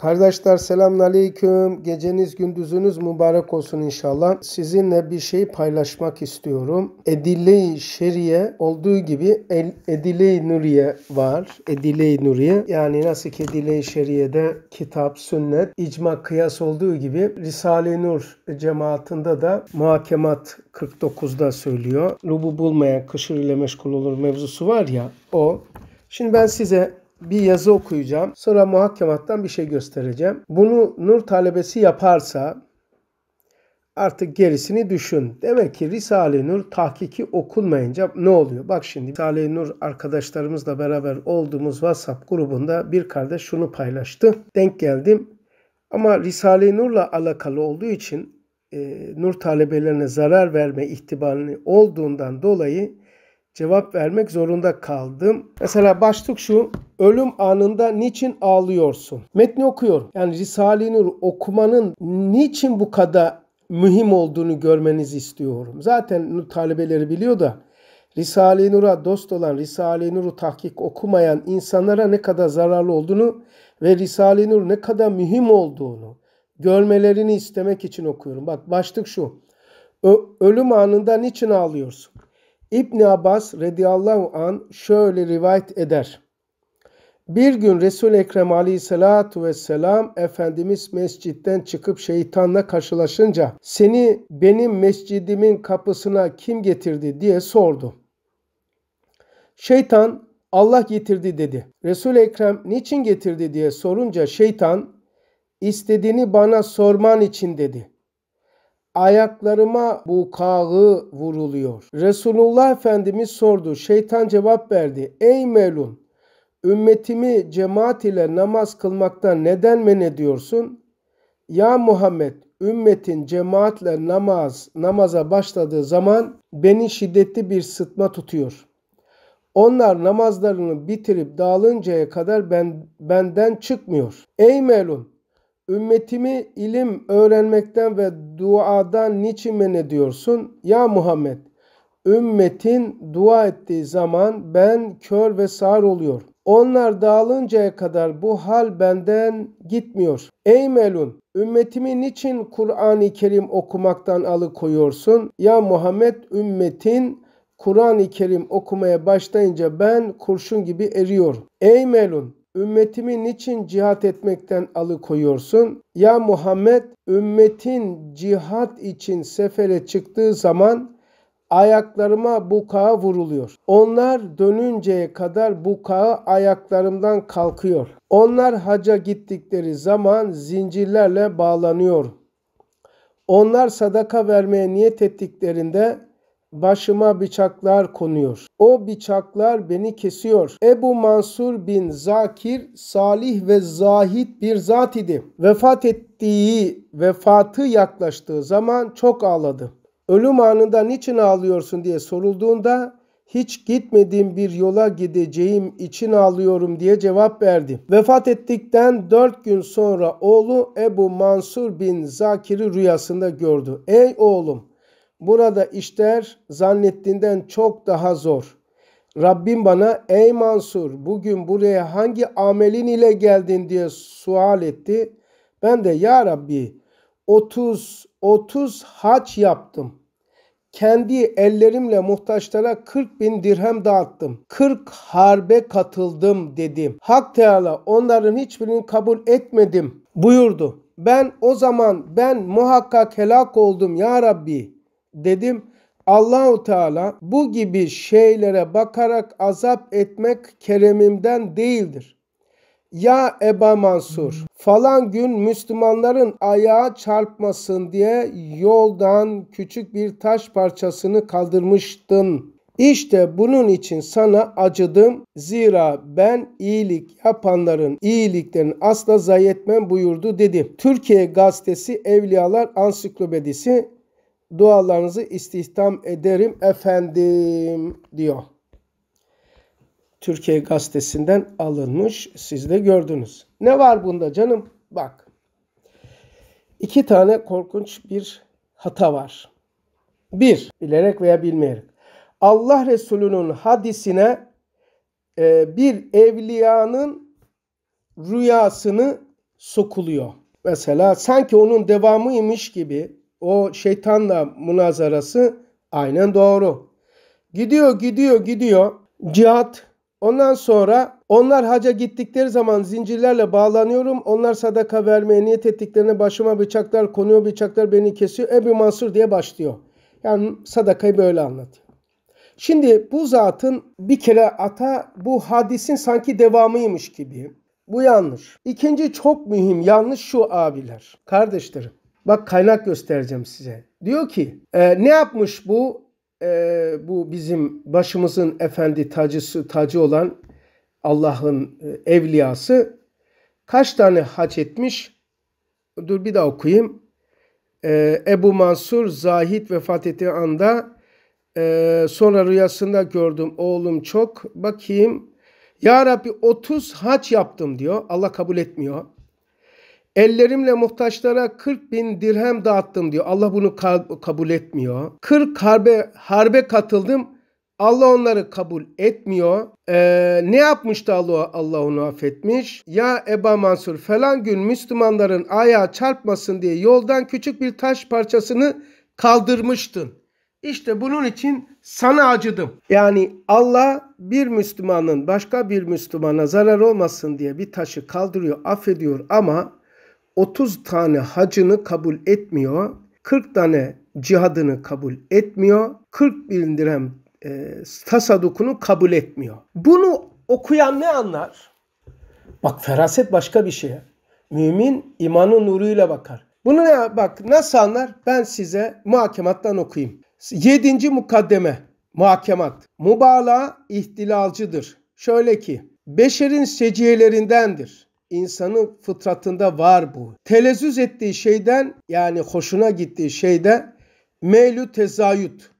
Kardeşler selamünaleyküm. Geceniz gündüzünüz mübarek olsun inşallah. Sizinle bir şey paylaşmak istiyorum. Edile-i Şeriye olduğu gibi Edile-i Nuriye var. Edile-i Nuriye yani nasıl ki Edile-i Şeriye'de kitap, sünnet, icma, kıyas olduğu gibi Risale-i Nur cemaatinde de muhakemat 49'da söylüyor. Rubu bulmayan kışır ile meşgul olur mevzusu var ya o. Şimdi ben size bir yazı okuyacağım. Sonra muhakemattan bir şey göstereceğim. Bunu nur talebesi yaparsa artık gerisini düşün. Demek ki Risale-i Nur tahkiki okunmayınca ne oluyor? Bak şimdi Risale-i Nur arkadaşlarımızla beraber olduğumuz WhatsApp grubunda bir kardeş şunu paylaştı. Denk geldim. Ama Risale-i Nur'la alakalı olduğu için e, nur talebelerine zarar verme ihtimali olduğundan dolayı cevap vermek zorunda kaldım. Mesela başlık şu. Ölüm anında niçin ağlıyorsun? Metni okuyorum. Yani Risale-i Nur okumanın niçin bu kadar mühim olduğunu görmenizi istiyorum. Zaten talebeleri biliyor da Risale-i Nur'a dost olan, Risale-i Nur'u tahkik okumayan insanlara ne kadar zararlı olduğunu ve Risale-i Nur ne kadar mühim olduğunu görmelerini istemek için okuyorum. Bak başlık şu. Ö ölüm anında niçin ağlıyorsun? İbn Abbas radıyallahu an şöyle rivayet eder. Bir gün Resul Ekrem Aleyhissalatu vesselam efendimiz mescitten çıkıp şeytanla karşılaşınca seni benim mescidimin kapısına kim getirdi diye sordu. Şeytan Allah getirdi dedi. Resul Ekrem niçin getirdi diye sorunca şeytan istediğini bana sorman için dedi. Ayaklarıma bu kağı vuruluyor. Resulullah Efendimiz sordu. Şeytan cevap verdi. Ey Melun ümmetimi cemaat ile namaz kılmaktan neden men ediyorsun? Ya Muhammed ümmetin cemaatle namaz namaza başladığı zaman beni şiddetli bir sıtma tutuyor. Onlar namazlarını bitirip dağılıncaya kadar ben, benden çıkmıyor. Ey melun Ümmetimi ilim öğrenmekten ve duadan niçin men ediyorsun? Ya Muhammed, ümmetin dua ettiği zaman ben kör ve sağır oluyor. Onlar dağılıncaya kadar bu hal benden gitmiyor. Ey Melun, ümmetimi niçin Kur'an-ı Kerim okumaktan alıkoyuyorsun? Ya Muhammed, ümmetin Kur'an-ı Kerim okumaya başlayınca ben kurşun gibi eriyorum. Ey Melun, ümmetimi niçin cihat etmekten alıkoyuyorsun? Ya Muhammed ümmetin cihat için sefere çıktığı zaman ayaklarıma bukağa vuruluyor. Onlar dönünceye kadar bukağı ayaklarımdan kalkıyor. Onlar haca gittikleri zaman zincirlerle bağlanıyor. Onlar sadaka vermeye niyet ettiklerinde başıma bıçaklar konuyor. O bıçaklar beni kesiyor. Ebu Mansur bin Zakir salih ve zahit bir zat idi. Vefat ettiği, vefatı yaklaştığı zaman çok ağladı. Ölüm anında niçin ağlıyorsun diye sorulduğunda hiç gitmediğim bir yola gideceğim için ağlıyorum diye cevap verdi. Vefat ettikten 4 gün sonra oğlu Ebu Mansur bin Zakir'i rüyasında gördü. Ey oğlum burada işler zannettiğinden çok daha zor. Rabbim bana ey Mansur bugün buraya hangi amelin ile geldin diye sual etti. Ben de ya Rabbi 30 30 haç yaptım. Kendi ellerimle muhtaçlara 40 bin dirhem dağıttım. 40 harbe katıldım dedim. Hak Teala onların hiçbirini kabul etmedim buyurdu. Ben o zaman ben muhakkak helak oldum ya Rabbi. Dedim Allahu Teala bu gibi şeylere bakarak azap etmek keremimden değildir. Ya Eba Mansur falan gün Müslümanların ayağa çarpmasın diye yoldan küçük bir taş parçasını kaldırmıştın. İşte bunun için sana acıdım. Zira ben iyilik yapanların iyiliklerini asla zayi etmem buyurdu dedi. Türkiye Gazetesi Evliyalar Ansiklopedisi dualarınızı istihdam ederim efendim diyor. Türkiye gazetesinden alınmış siz de gördünüz. Ne var bunda canım? Bak. iki tane korkunç bir hata var. Bir, bilerek veya bilmeyerek. Allah Resulü'nün hadisine e, bir evliyanın rüyasını sokuluyor. Mesela sanki onun devamıymış gibi o şeytanla münazarası aynen doğru. Gidiyor gidiyor gidiyor cihat ondan sonra onlar haca gittikleri zaman zincirlerle bağlanıyorum. Onlar sadaka vermeye niyet ettiklerine başıma bıçaklar konuyor bıçaklar beni kesiyor. Ebu Mansur diye başlıyor. Yani sadakayı böyle anlatıyor. Şimdi bu zatın bir kere ata bu hadisin sanki devamıymış gibi. Bu yanlış. İkinci çok mühim yanlış şu abiler. Kardeşlerim Bak kaynak göstereceğim size. Diyor ki e, ne yapmış bu e, bu bizim başımızın efendi tacısı tacı olan Allah'ın e, evliyası kaç tane hac etmiş? Dur bir daha okuyayım. E, Ebu Mansur Zahid vefat ettiği anda e, sonra rüyasında gördüm oğlum çok bakayım. Ya Rabbi 30 hac yaptım diyor. Allah kabul etmiyor. Ellerimle muhtaçlara 40 bin dirhem dağıttım diyor. Allah bunu ka- kabul etmiyor. 40 harbe, harbe katıldım. Allah onları kabul etmiyor. Ee, ne yapmıştı Allah? Allah onu affetmiş. Ya Eba Mansur falan gün Müslümanların ayağı çarpmasın diye yoldan küçük bir taş parçasını kaldırmıştın. İşte bunun için sana acıdım. Yani Allah bir Müslümanın başka bir Müslümana zarar olmasın diye bir taşı kaldırıyor, affediyor ama 30 tane hacını kabul etmiyor. 40 tane cihadını kabul etmiyor. 40 bin dirhem e, tasadukunu kabul etmiyor. Bunu okuyan ne anlar? Bak feraset başka bir şey. Mümin imanın nuruyla bakar. Bunu ne, bak nasıl anlar? Ben size muhakemattan okuyayım. 7. mukaddeme muhakemat. Mubala ihtilalcıdır. Şöyle ki beşerin seciyelerindendir insanın fıtratında var bu. Telezüz ettiği şeyden yani hoşuna gittiği şeyde meylü tezayüt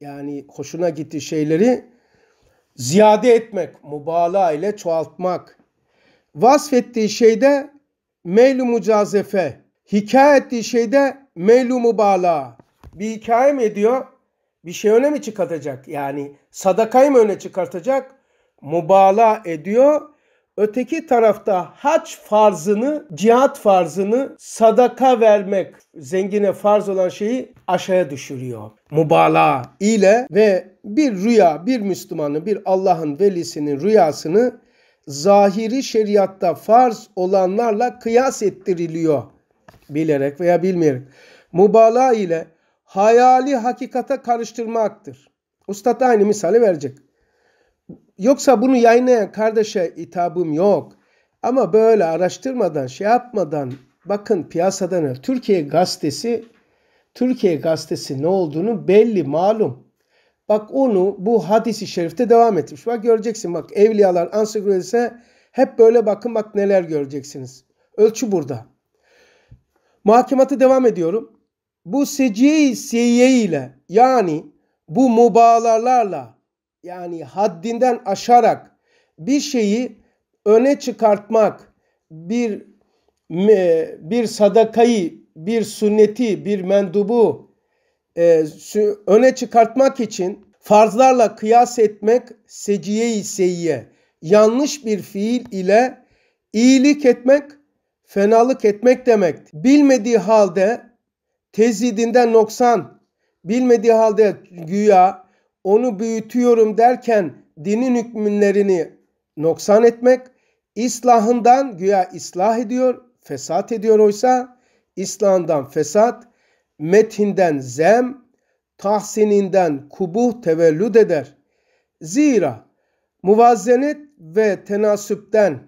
yani hoşuna gittiği şeyleri ziyade etmek, mübalağa ile çoğaltmak. Vasfettiği şeyde meylü mucazefe, hikaye ettiği şeyde meylü mübalağa. Bir hikaye mi ediyor? Bir şey öne mi çıkartacak? Yani sadakayı mı öne çıkartacak? Mübalağa ediyor Öteki tarafta haç farzını, cihat farzını sadaka vermek, zengine farz olan şeyi aşağıya düşürüyor. Mübalağa ile ve bir rüya, bir Müslüman'ın, bir Allah'ın velisinin rüyasını zahiri şeriatta farz olanlarla kıyas ettiriliyor. Bilerek veya bilmeyerek. Mübalağa ile hayali hakikate karıştırmaktır. da aynı misali verecek. Yoksa bunu yayınlayan kardeşe hitabım yok. Ama böyle araştırmadan, şey yapmadan bakın piyasada Türkiye gazetesi Türkiye gazetesi ne olduğunu belli, malum. Bak onu bu hadisi şerifte devam etmiş. Bak göreceksin bak evliyalar ansiklopedisine hep böyle bakın bak neler göreceksiniz. Ölçü burada. Mahkematı devam ediyorum. Bu seciye-i ile yani bu mubalarlarla yani haddinden aşarak bir şeyi öne çıkartmak, bir bir sadakayı, bir sünneti, bir mendubu e, öne çıkartmak için farzlarla kıyas etmek seciye-i seyyiye, yanlış bir fiil ile iyilik etmek, fenalık etmek demek. Bilmediği halde tezidinden noksan, bilmediği halde güya onu büyütüyorum derken dinin hükümlerini noksan etmek, islahından güya islah ediyor, fesat ediyor oysa, islahından fesat, metinden zem, tahsininden kubuh tevellüd eder. Zira muvazenet ve tenasüpten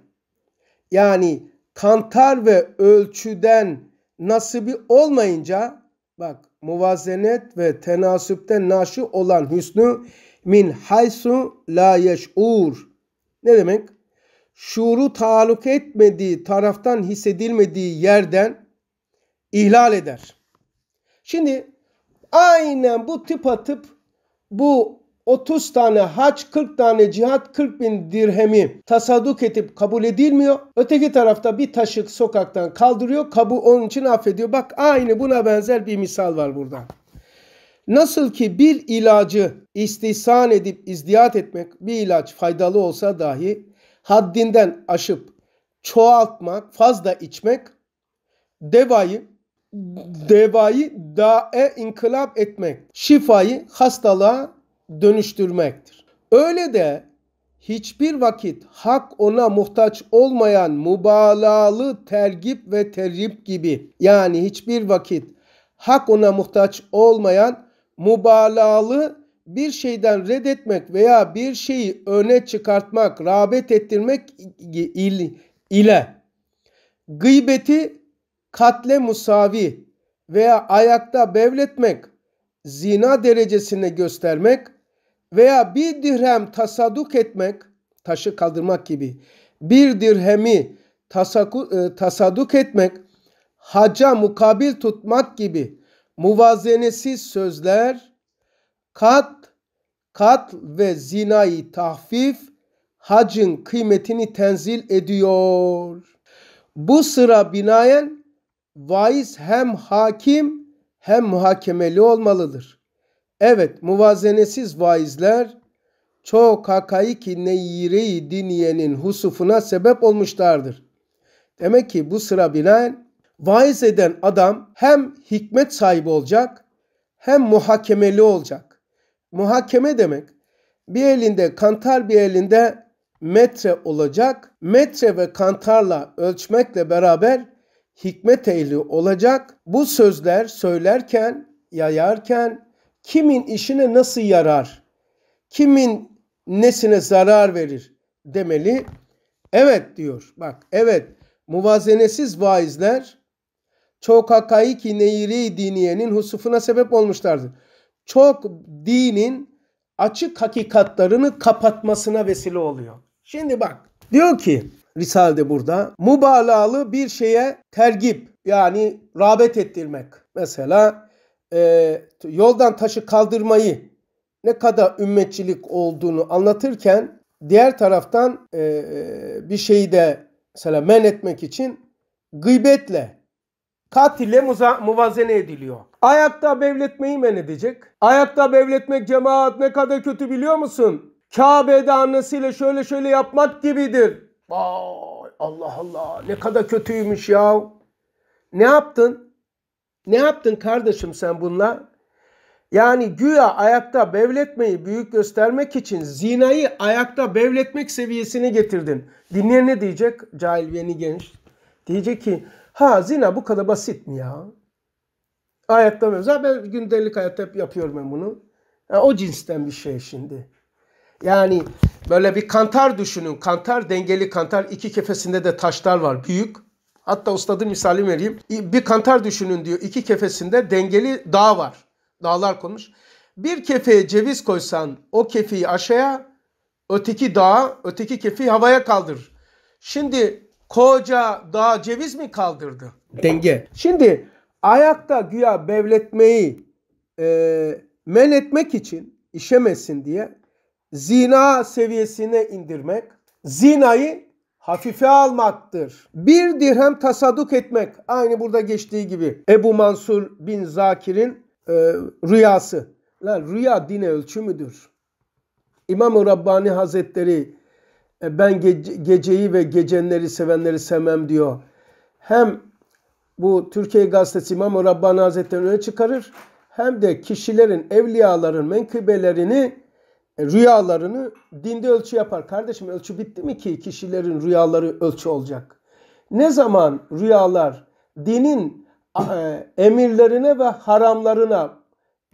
yani kantar ve ölçüden nasibi olmayınca bak muvazenet ve tenasüpte naşı olan hüsnü min haysu la yeş'ur. Ne demek? Şuuru taluk etmediği taraftan hissedilmediği yerden ihlal eder. Şimdi aynen bu tıpatıp bu 30 tane haç, 40 tane cihat, 40 bin dirhemi tasaduk edip kabul edilmiyor. Öteki tarafta bir taşık sokaktan kaldırıyor, kabu onun için affediyor. Bak aynı buna benzer bir misal var burada. Nasıl ki bir ilacı istihsan edip izdiyat etmek bir ilaç faydalı olsa dahi haddinden aşıp çoğaltmak, fazla içmek devayı devayı dae inkılap etmek, şifayı hastalığa dönüştürmektir. Öyle de hiçbir vakit hak ona muhtaç olmayan mübalağalı tergip ve terip gibi yani hiçbir vakit hak ona muhtaç olmayan mübalağalı bir şeyden reddetmek veya bir şeyi öne çıkartmak, rağbet ettirmek ile gıybeti katle musavi veya ayakta bevletmek, zina derecesine göstermek, veya bir dirhem tasaduk etmek, taşı kaldırmak gibi bir dirhemi e, tasaduk etmek, haca mukabil tutmak gibi muvazenesiz sözler, kat, kat ve zinayı tahfif, hacın kıymetini tenzil ediyor. Bu sıra binaen vaiz hem hakim hem muhakemeli olmalıdır. Evet muvazenesiz vaizler çok hakaiki neyire-i diniyenin husufuna sebep olmuşlardır. Demek ki bu sıra bilen vaiz eden adam hem hikmet sahibi olacak hem muhakemeli olacak. Muhakeme demek bir elinde kantar bir elinde metre olacak. Metre ve kantarla ölçmekle beraber hikmet ehli olacak. Bu sözler söylerken, yayarken kimin işine nasıl yarar, kimin nesine zarar verir demeli. Evet diyor. Bak evet muvazenesiz vaizler çok hakaiki neyri diniyenin husufuna sebep olmuşlardı. Çok dinin açık hakikatlarını kapatmasına vesile oluyor. Şimdi bak diyor ki Risale'de burada mübalağalı bir şeye tergip yani rağbet ettirmek. Mesela e, yoldan taşı kaldırmayı ne kadar ümmetçilik olduğunu anlatırken diğer taraftan e, e, bir şeyi de mesela men etmek için gıybetle katille muza, muvazene ediliyor. Ayakta bevletmeyi men edecek. Ayakta bevletmek cemaat ne kadar kötü biliyor musun? Kabe'de annesiyle şöyle şöyle yapmak gibidir. Vay Allah Allah ne kadar kötüymüş ya. Ne yaptın? Ne yaptın kardeşim sen bununla? Yani güya ayakta bevletmeyi büyük göstermek için zinayı ayakta bevletmek seviyesine getirdin. Dinleyen ne diyecek? Cahil yeni genç. Diyecek ki ha zina bu kadar basit mi ya? Ayakta bevlet. Ben gündelik hayatta hep yapıyorum ben bunu. Yani o cinsten bir şey şimdi. Yani böyle bir kantar düşünün. Kantar dengeli kantar. iki kefesinde de taşlar var. Büyük. Hatta ustadım misali vereyim. Bir kantar düşünün diyor. İki kefesinde dengeli dağ var. Dağlar konmuş. Bir kefeye ceviz koysan o kefeyi aşağıya, öteki dağa, öteki kefeyi havaya kaldır. Şimdi koca dağ ceviz mi kaldırdı? Denge. Şimdi ayakta güya bevletmeyi e, men etmek için işemesin diye zina seviyesine indirmek, zinayı hafife almaktır. Bir dirhem tasadduk etmek. Aynı burada geçtiği gibi. Ebu Mansur bin Zakir'in e, rüyası. Lan rüya dine ölçü müdür? İmam-ı Rabbani Hazretleri e, ben gece, geceyi ve gecenleri sevenleri sevmem diyor. Hem bu Türkiye Gazetesi İmam-ı Rabbani Hazretleri'ni öne çıkarır. Hem de kişilerin, evliyaların menkıbelerini e, rüyalarını dinde ölçü yapar. Kardeşim ölçü bitti mi ki kişilerin rüyaları ölçü olacak? Ne zaman rüyalar dinin e, emirlerine ve haramlarına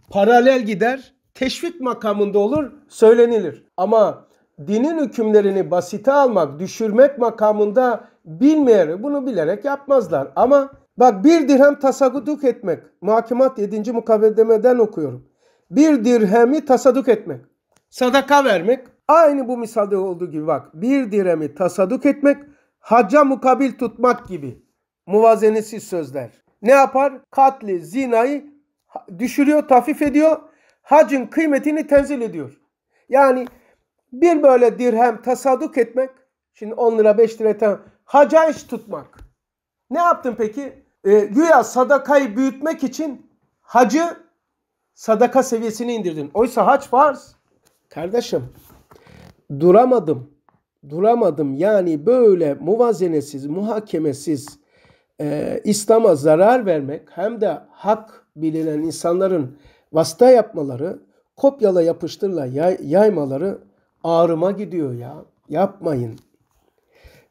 paralel gider, teşvik makamında olur, söylenilir. Ama dinin hükümlerini basite almak, düşürmek makamında bilmeyerek bunu bilerek yapmazlar. Ama bak bir dirhem tasadduk etmek, muhakemat 7. mukaddemeden okuyorum. Bir dirhemi tasadduk etmek sadaka vermek. Aynı bu misalde olduğu gibi bak bir diremi tasaduk etmek hacca mukabil tutmak gibi muvazenesiz sözler. Ne yapar? Katli, zinayı düşürüyor, tafif ediyor. Hacın kıymetini tenzil ediyor. Yani bir böyle dirhem tasaduk etmek, şimdi 10 lira 5 lira haca iş tutmak. Ne yaptın peki? E, güya sadakayı büyütmek için hacı sadaka seviyesini indirdin. Oysa hac farz. Kardeşim duramadım. Duramadım. Yani böyle muvazenesiz, muhakemesiz e, İslam'a zarar vermek hem de hak bilinen insanların vasıta yapmaları, kopyala yapıştırla yay, yaymaları ağrıma gidiyor ya. Yapmayın.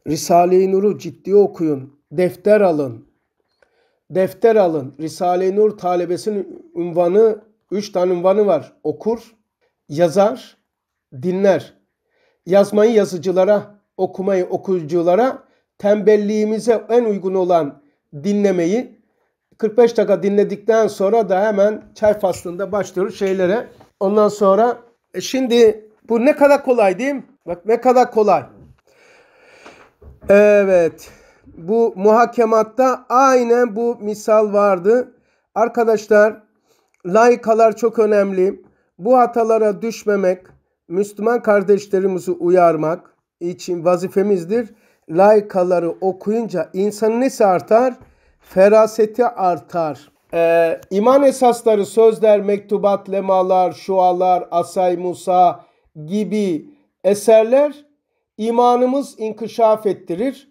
Risale-i Nur'u ciddi okuyun. Defter alın. Defter alın. Risale-i Nur talebesinin ünvanı, üç tane ünvanı var. Okur, yazar, dinler. Yazmayı yazıcılara, okumayı okuyuculara, tembelliğimize en uygun olan dinlemeyi 45 dakika dinledikten sonra da hemen çay faslında başlıyoruz şeylere. Ondan sonra e şimdi bu ne kadar kolay değil mi? Bak ne kadar kolay. Evet. Bu muhakematta aynen bu misal vardı. Arkadaşlar laikalar çok önemli. Bu hatalara düşmemek, Müslüman kardeşlerimizi uyarmak için vazifemizdir. Laykaları okuyunca insanın nesi artar? Feraseti artar. Ee, iman esasları sözler, mektubat, lemalar, şualar, asay Musa gibi eserler imanımız inkişaf ettirir.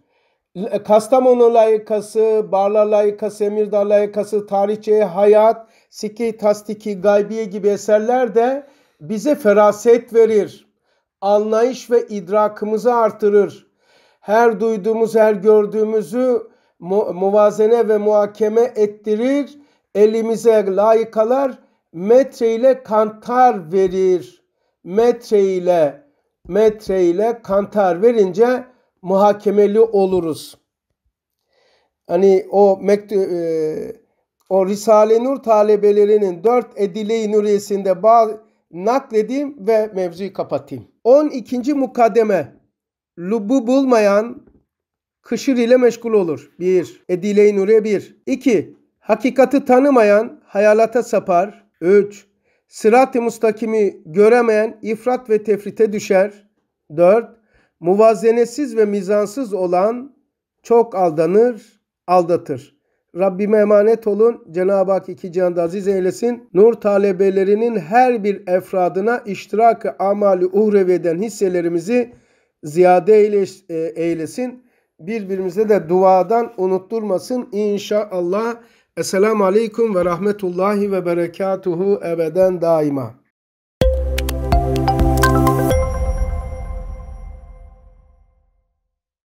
Kastamonu layıkası, Barla layıkası, Emirdağ layıkası, Tarihçe Hayat, Sikke-i Gaybiye gibi eserler de bize feraset verir. Anlayış ve idrakımızı artırır. Her duyduğumuz, her gördüğümüzü muvazene ve muhakeme ettirir. Elimize layıkalar metre ile kantar verir. Metre ile metre ile kantar verince muhakemeli oluruz. Hani o mektu e, o Risale Nur talebelerinin dört edile-i nuriyesinde bazı nakledeyim ve mevzuyu kapatayım. 12. mukademe: lubu bulmayan kışır ile meşgul olur. 1. Edile-i Nuriye 1. 2. Hakikati tanımayan hayalata sapar. 3. Sırat-ı mustakimi göremeyen ifrat ve tefrite düşer. 4. Muvazenesiz ve mizansız olan çok aldanır, aldatır. Rabbime emanet olun. Cenab-ı Hak iki cihanda aziz eylesin. Nur talebelerinin her bir efradına iştirak-ı amali uhreveden hisselerimizi ziyade e, eylesin. Birbirimize de duadan unutturmasın inşallah. Esselamu Aleyküm ve Rahmetullahi ve Berekatuhu ebeden daima.